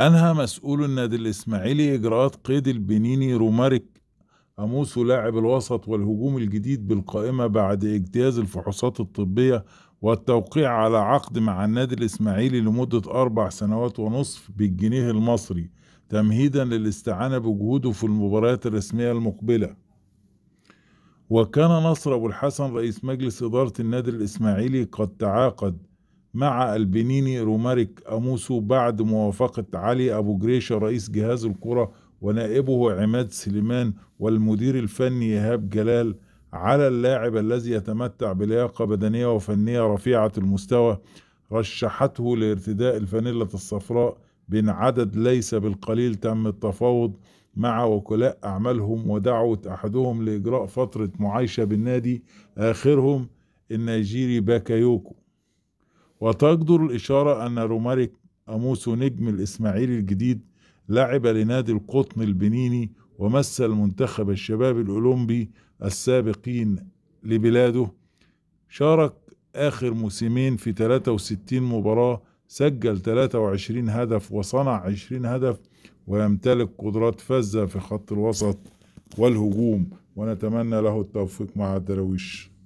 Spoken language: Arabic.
أنهى مسؤول النادي الإسماعيلي إجراءات قيد البنيني روماريك أموسو لاعب الوسط والهجوم الجديد بالقائمة بعد اجتياز الفحوصات الطبية والتوقيع على عقد مع النادي الإسماعيلي لمدة أربع سنوات ونصف بالجنيه المصري تمهيدا للاستعانة بجهوده في المباريات الرسمية المقبلة وكان نصر أبو الحسن رئيس مجلس إدارة النادي الإسماعيلي قد تعاقد مع البنيني روماريك أموسو بعد موافقة علي أبو جريشة رئيس جهاز الكرة ونائبه عماد سليمان والمدير الفني إيهاب جلال على اللاعب الذي يتمتع بلياقة بدنية وفنية رفيعة المستوى رشحته لارتداء الفانيلة الصفراء بين عدد ليس بالقليل تم التفاوض مع وكلاء أعمالهم ودعوة أحدهم لإجراء فترة معايشة بالنادي آخرهم النيجيري باكايوكو وتجدر الإشارة أن روماريك أموسو نجم الإسماعيلي الجديد لعب لنادي القطن البنيني ومثل منتخب الشباب الأولمبي السابقين لبلاده شارك آخر موسمين في 63 مباراة سجل 23 هدف وصنع 20 هدف ويمتلك قدرات فذة في خط الوسط والهجوم ونتمنى له التوفيق مع الدراويش